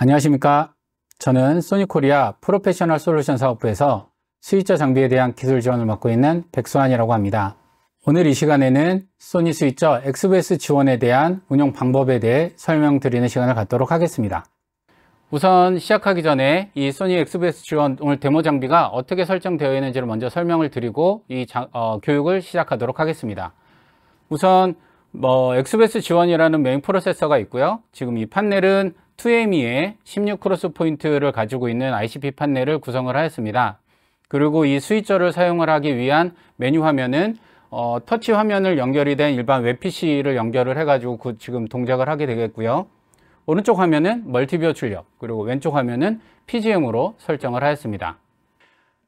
안녕하십니까. 저는 소니코리아 프로페셔널 솔루션 사업부에서 스위처 장비에 대한 기술 지원을 맡고 있는 백수환이라고 합니다. 오늘 이 시간에는 소니 스위처 XBS 지원에 대한 운영 방법에 대해 설명드리는 시간을 갖도록 하겠습니다. 우선 시작하기 전에 이 소니 XBS 지원 오늘 데모 장비가 어떻게 설정되어 있는지를 먼저 설명을 드리고 이 장, 어, 교육을 시작하도록 하겠습니다. 우선 뭐 XBS 지원이라는 메인 프로세서가 있고요. 지금 이 판넬은 2Me의 16크로스 포인트를 가지고 있는 ICP 판넬을 구성을 하였습니다. 그리고 이 스위처를 사용을 하기 위한 메뉴 화면은 어, 터치 화면을 연결이 된 일반 웹 PC를 연결을 해가지고 그 지금 동작을 하게 되겠고요. 오른쪽 화면은 멀티뷰어 출력, 그리고 왼쪽 화면은 PGM으로 설정을 하였습니다.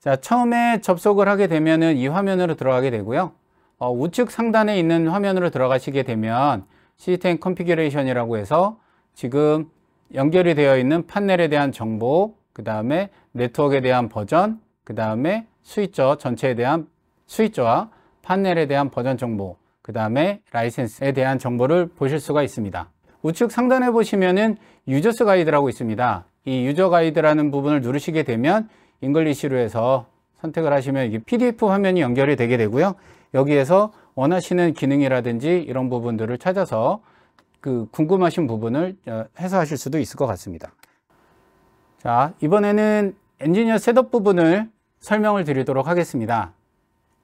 자, 처음에 접속을 하게 되면은 이 화면으로 들어가게 되고요. 어, 우측 상단에 있는 화면으로 들어가시게 되면 시스템 컨피규레이션이라고 해서 지금 연결이 되어 있는 판넬에 대한 정보, 그 다음에 네트워크에 대한 버전, 그 다음에 스위처 전체에 대한 스위처와 판넬에 대한 버전 정보, 그 다음에 라이센스에 대한 정보를 보실 수가 있습니다. 우측 상단에 보시면은 유저스 가이드라고 있습니다. 이 유저 가이드라는 부분을 누르시게 되면 잉글리시로 해서 선택을 하시면 이게 PDF 화면이 연결이 되게 되고요. 여기에서 원하시는 기능이라든지 이런 부분들을 찾아서 그 궁금하신 부분을 어, 해소하실 수도 있을 것 같습니다. 자, 이번에는 엔지니어 셋업 부분을 설명을 드리도록 하겠습니다.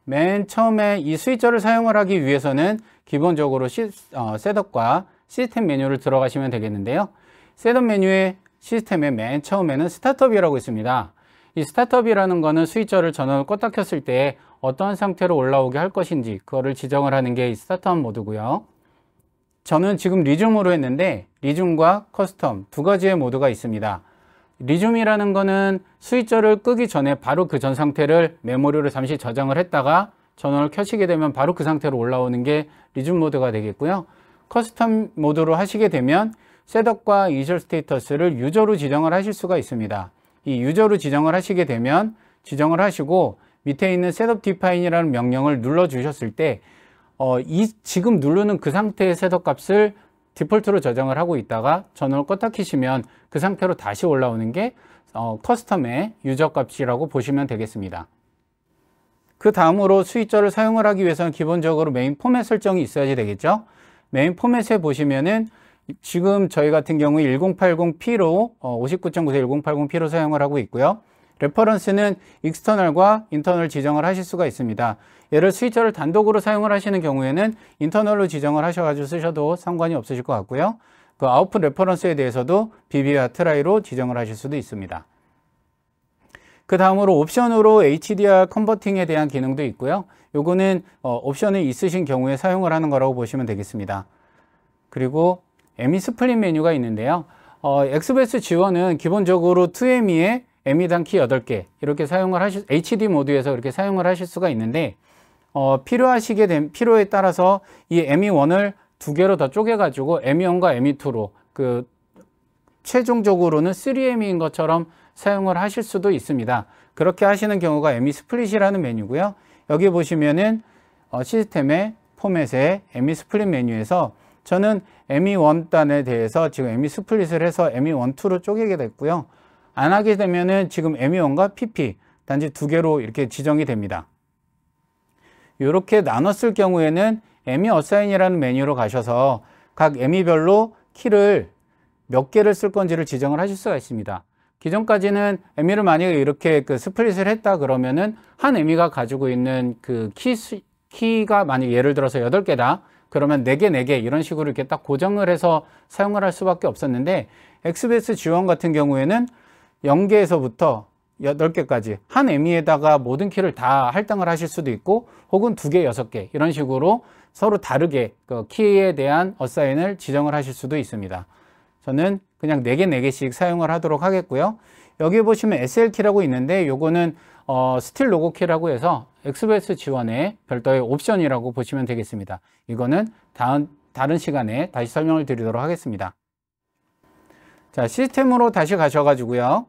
맨 처음에 이 스위처를 사용을 하기 위해서는 기본적으로 시, 어, 셋업과 시스템 메뉴를 들어가시면 되겠는데요. 셋업 메뉴의 시스템의 맨 처음에는 스타트업이라고 있습니다. 이 스타트업이라는 거는 스위처를 전원을 껐다 켰을 때 어떠한 상태로 올라오게 할 것인지 그거를 지정을 하는 게 이 스타트업 모드고요. 저는 지금 리줌으로 했는데 리줌과 커스텀 두 가지의 모드가 있습니다. 리줌이라는 거는 스위처를 끄기 전에 바로 그 전 상태를 메모리로 잠시 저장을 했다가 전원을 켜시게 되면 바로 그 상태로 올라오는 게 리줌 모드가 되겠고요. 커스텀 모드로 하시게 되면 셋업과 이셜 스테이터스를 유저로 지정을 하실 수가 있습니다. 이 유저로 지정을 하시게 되면 지정을 하시고 밑에 있는 셋업 디파인이라는 명령을 눌러 주셨을 때 어, 이 지금 누르는 그 상태의 셋업값을 디폴트로 저장을 하고 있다가 전원을 껐다 키시면 그 상태로 다시 올라오는 게 어, 커스텀의 유저 값이라고 보시면 되겠습니다. 그 다음으로 수익절를 사용을 하기 위해서는 기본적으로 메인 포맷 설정이 있어야 되겠죠. 메인 포맷에 보시면은 지금 저희 같은 경우 1080p로 어, 59.9세 1080p로 사용을 하고 있고요. 레퍼런스는 익스터널과 인터널 지정을 하실 수가 있습니다. 예를 스위처를 단독으로 사용을 하시는 경우에는 인터널로 지정을 하셔가지고 쓰셔도 상관이 없으실 것 같고요. 그 아웃풋 레퍼런스에 대해서도 BB와 트라이로 지정을 하실 수도 있습니다. 그 다음으로 옵션으로 HDR 컨버팅에 대한 기능도 있고요. 요거는 어, 옵션이 있으신 경우에 사용을 하는 거라고 보시면 되겠습니다. 그리고 에미 스플릿 메뉴가 있는데요. 어, 엑스베 지원은 기본적으로 2M의 m 2단키 8개 이렇게 사용을 하실 HD 모드에서 이렇게 사용을 하실 수가 있는데 어, 필요하시게 된 필요에 따라서 이 m 1을두 개로 더 쪼개 가지고 m 1과 M2로 그 최종적으로는 3M인 것처럼 사용을 하실 수도 있습니다. 그렇게 하시는 경우가 M2 스플릿이라는 메뉴고요. 여기 보시면은 어, 시스템의 포맷의 M2 스플릿 메뉴에서 저는 M2 1단에 대해서 지금 M2 스플릿을 해서 M2 1 2로 쪼개게 됐고요. 안 하게 되면은 지금 ME1과 PP 단지 두 개로 이렇게 지정이 됩니다. 이렇게 나눴을 경우에는 ME 어사인이라는 메뉴로 가셔서 각 ME별로 키를 몇 개를 쓸 건지를 지정을 하실 수가 있습니다. 기존까지는 ME를 만약에 이렇게 그 스플릿을 했다 그러면은 한 ME가 가지고 있는 그 키, 키가 만약 예를 들어서 8개다. 그러면 4개, 4개 이런 식으로 이렇게 딱 고정을 해서 사용을 할 수밖에 없었는데 XBS 지원 같은 경우에는 0개에서부터 8개까지 한애미에다가 모든 키를 다 할당을 하실 수도 있고 혹은 2개, 6개 이런 식으로 서로 다르게 그 키에 대한 어사인을 지정을 하실 수도 있습니다. 저는 그냥 4개, 4개씩 사용을 하도록 하겠고요. 여기 보시면 SL키라고 있는데 요거는 어, 스틸 로고키라고 해서 XBS 지원의 별도의 옵션이라고 보시면 되겠습니다. 이거는 다음, 다른 시간에 다시 설명을 드리도록 하겠습니다. 자, 시스템으로 다시 가셔가지고요.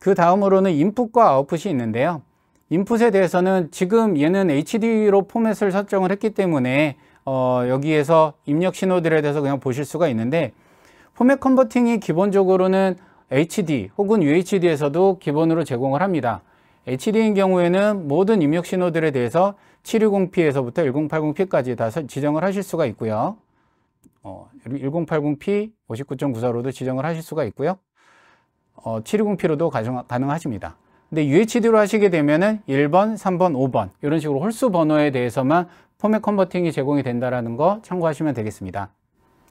그 다음으로는 인풋과 아웃풋이 있는데요. 인풋에 대해서는 지금 얘는 HD로 포맷을 설정을 했기 때문에 어, 여기에서 입력 신호들에 대해서 그냥 보실 수가 있는데 포맷 컨버팅이 기본적으로는 HD 혹은 UHD에서도 기본으로 제공을 합니다. HD인 경우에는 모든 입력 신호들에 대해서 7 2 0 p 에서부터 1080p까지 다 지정을 하실 수가 있고요. 어, 1080p 59.94로도 지정을 하실 수가 있고요. 어, 720p로도 가정, 가능하십니다. 근데 UHD로 하시게 되면은 1번, 3번, 5번 이런 식으로 홀수 번호에 대해서만 포맷 컨버팅이 제공이 된다는거 참고하시면 되겠습니다.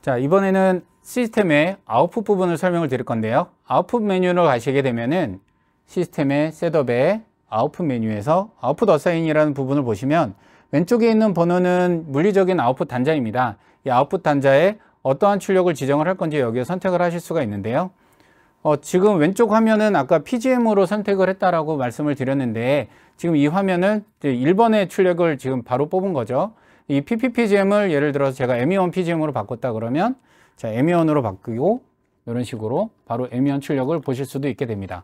자, 이번에는 시스템의 아웃풋 부분을 설명을 드릴 건데요. 아웃풋 메뉴로 가시게 되면은 시스템의 셋업에 아웃풋 메뉴에서 아웃풋 어사인이라는 부분을 보시면 왼쪽에 있는 번호는 물리적인 아웃풋 단자입니다. 이 아웃풋 단자에 어떠한 출력을 지정을 할 건지 여기에 선택을 하실 수가 있는데요. 어, 지금 왼쪽 화면은 아까 PGM으로 선택을 했다라고 말씀을 드렸는데 지금 이화면은 1번의 출력을 지금 바로 뽑은 거죠. 이 PPPGM을 예를 들어서 제가 M2원 e PGM으로 바꿨다 그러면 자 M2원으로 e 바뀌고 이런 식으로 바로 M2원 e 출력을 보실 수도 있게 됩니다.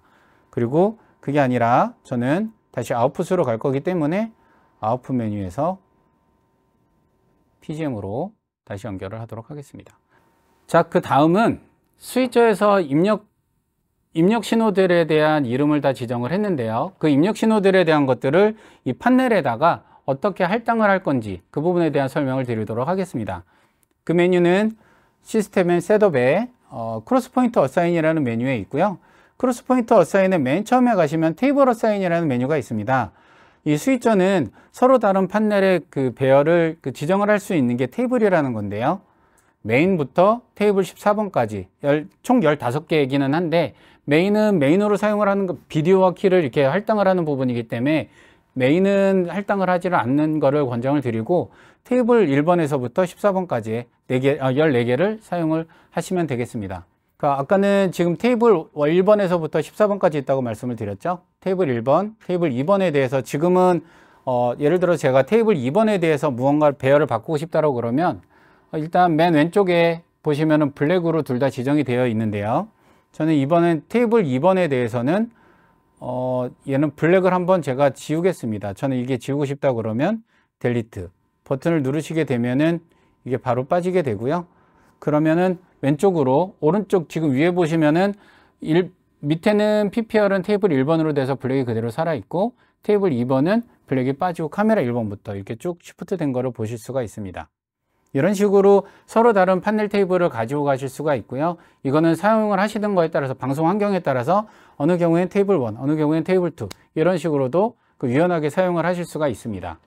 그리고 그게 아니라 저는 다시 아웃풋으로 갈 거기 때문에 아웃풋 메뉴에서 PGM으로 다시 연결을 하도록 하겠습니다. 자, 그 다음은 스위처에서 입력 입력 신호들에 대한 이름을 다 지정을 했는데요. 그 입력 신호들에 대한 것들을 이 판넬에다가 어떻게 할당을 할 건지 그 부분에 대한 설명을 드리도록 하겠습니다. 그 메뉴는 시스템 의 셋업에 어, 크로스 포인트 어사인이라는 메뉴에 있고요. 크로스 포인트 어사인의 맨 처음에 가시면 테이블 어사인이라는 메뉴가 있습니다. 이 수익전은 서로 다른 판넬의 그 배열을 그 지정을 할 수 있는 게 테이블이라는 건데요. 메인부터 테이블 14번까지 열, 총 15개이기는 한데 메인은 메인으로 사용을 하는 것, 비디오와 키를 이렇게 할당을 하는 부분이기 때문에 메인은 할당을 하지를 않는 거를 권장을 드리고 테이블 1번에서부터 14번까지 4개, 14개를 아, 사용을 하시면 되겠습니다. 그 아까는 지금 테이블 1번에서부터 14번까지 있다고 말씀을 드렸죠. 테이블 1번, 테이블 2번에 대해서 지금은 어, 예를 들어 제가 테이블 2번에 대해서 무언가를 배열을 바꾸고 싶다고 그러면 어, 일단 맨 왼쪽에 보시면은 블랙으로 둘 다 지정이 되어 있는데요. 저는 이번엔 테이블 2번에 대해서는 어, 얘는 블랙을 한번 제가 지우겠습니다. 저는 이게 지우고 싶다 그러면 델리트 버튼을 누르시게 되면은 이게 바로 빠지게 되고요. 그러면은 왼쪽으로 오른쪽 지금 위에 보시면은 1, 밑에는 PPR은 테이블 1번으로 돼서 블랙이 그대로 살아있고 테이블 2번은 블랙이 빠지고 카메라 1번부터 이렇게 쭉 시프트 된 거를 보실 수가 있습니다. 이런 식으로 서로 다른 판넬 테이블을 가지고 가실 수가 있고요. 이거는 사용을 하시는 거에 따라서 방송 환경에 따라서 어느 경우엔 테이블 1, 어느 경우엔 테이블 2 이런 식으로도 그 유연하게 사용을 하실 수가 있습니다.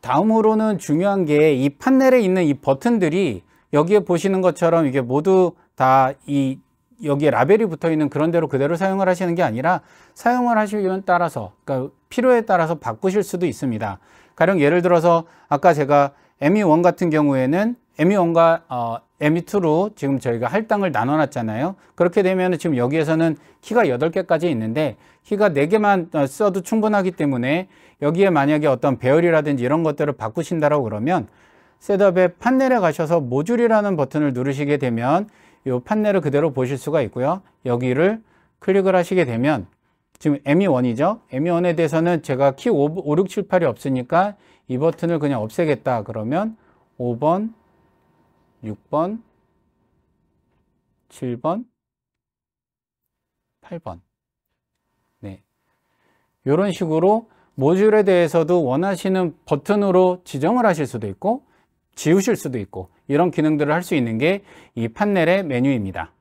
다음으로는 중요한 게 이 판넬에 있는 이 버튼들이 여기에 보시는 것처럼 이게 모두 다 이 여기에 라벨이 붙어 있는 그런 대로 그대로 사용을 하시는 게 아니라 사용을 하시면 따라서 그러니까 필요에 따라서 바꾸실 수도 있습니다. 가령 예를 들어서 아까 제가 ME1 같은 경우에는 ME1과 어, ME2로 지금 저희가 할당을 나눠 놨잖아요. 그렇게 되면 지금 여기에서는 키가 8개까지 있는데 키가 4개만 어, 써도 충분하기 때문에 여기에 만약에 어떤 배열이라든지 이런 것들을 바꾸신다라고 그러면 셋업의 판넬에 가셔서 모듈이라는 버튼을 누르시게 되면 이 판넬을 그대로 보실 수가 있고요. 여기를 클릭을 하시게 되면 지금 ME1이죠. ME1에 대해서는 제가 키 5, 5 6, 7, 8이 없으니까 이 버튼을 그냥 없애겠다 그러면 5번, 6번, 7번, 8번 네, 이런 식으로 모듈에 대해서도 원하시는 버튼으로 지정을 하실 수도 있고 지우실 수도 있고 이런 기능들을 할 수 있는 게 이 판넬의 메뉴입니다.